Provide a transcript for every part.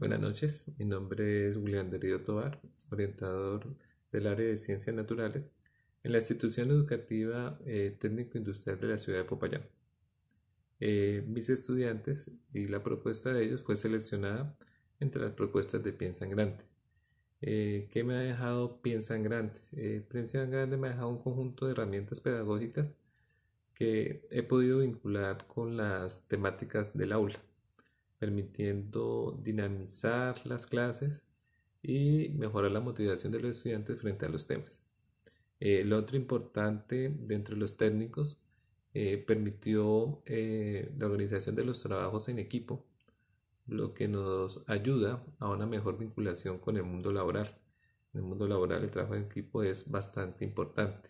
Buenas noches, mi nombre es Julián Derido Tobar, orientador del área de Ciencias Naturales en la institución educativa eh, técnico-industrial de la ciudad de Popayán. Eh, mis estudiantes y la propuesta de ellos fue seleccionada entre las propuestas de Piensa en Grande. Eh, ¿Qué me ha dejado Piensa en Grande? Piensa Grande me ha dejado un conjunto de herramientas pedagógicas que he podido vincular con las temáticas del aula permitiendo dinamizar las clases y mejorar la motivación de los estudiantes frente a los temas. Eh, lo otro importante dentro de los técnicos eh, permitió eh, la organización de los trabajos en equipo, lo que nos ayuda a una mejor vinculación con el mundo laboral. En el mundo laboral el trabajo en equipo es bastante importante.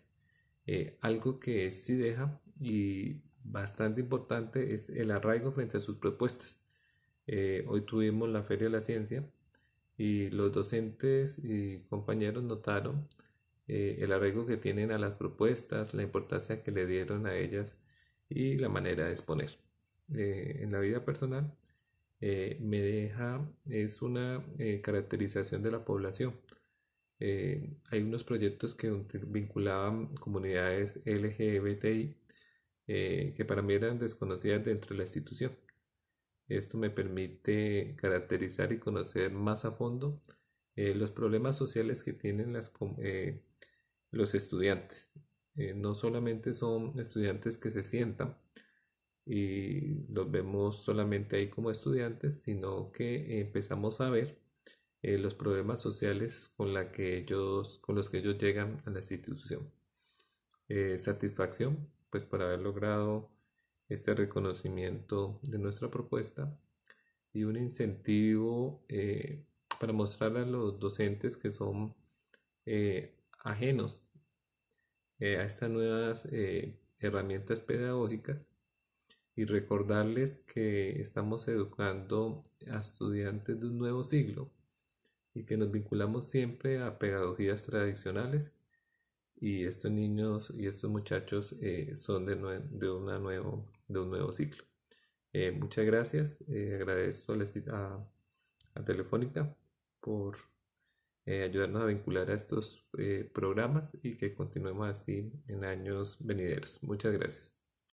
Eh, algo que sí deja y bastante importante es el arraigo frente a sus propuestas. Eh, hoy tuvimos la Feria de la Ciencia y los docentes y compañeros notaron eh, el arreglo que tienen a las propuestas, la importancia que le dieron a ellas y la manera de exponer. Eh, en la vida personal me deja, es una caracterización de la población. hay unos proyectos que vinculaban comunidades LGBTI que para mí eran desconocidas dentro de la institución esto me permite caracterizar y conocer más a fondo eh, los problemas sociales que tienen las, eh, los estudiantes. Eh, no solamente son estudiantes que se sientan y los vemos solamente ahí como estudiantes, sino que empezamos a ver los problemas sociales con, la que con los que ellos llegan a la institución. satisfacción, pues para haber logrado este reconocimiento de nuestra propuesta y un incentivo eh, para mostrar a los docentes que son eh, ajenos eh, a estas nuevas herramientas pedagógicas y recordarles que estamos educando a estudiantes de un nuevo siglo y que nos vinculamos siempre a pedagogías tradicionales y estos niños y estos muchachos eh, son de, de, una nuevo, de un nuevo ciclo. Eh, muchas gracias, eh, agradezco a, Telefónica por ayudarnos a vincular a estos programas y que continuemos así en años venideros. Muchas gracias.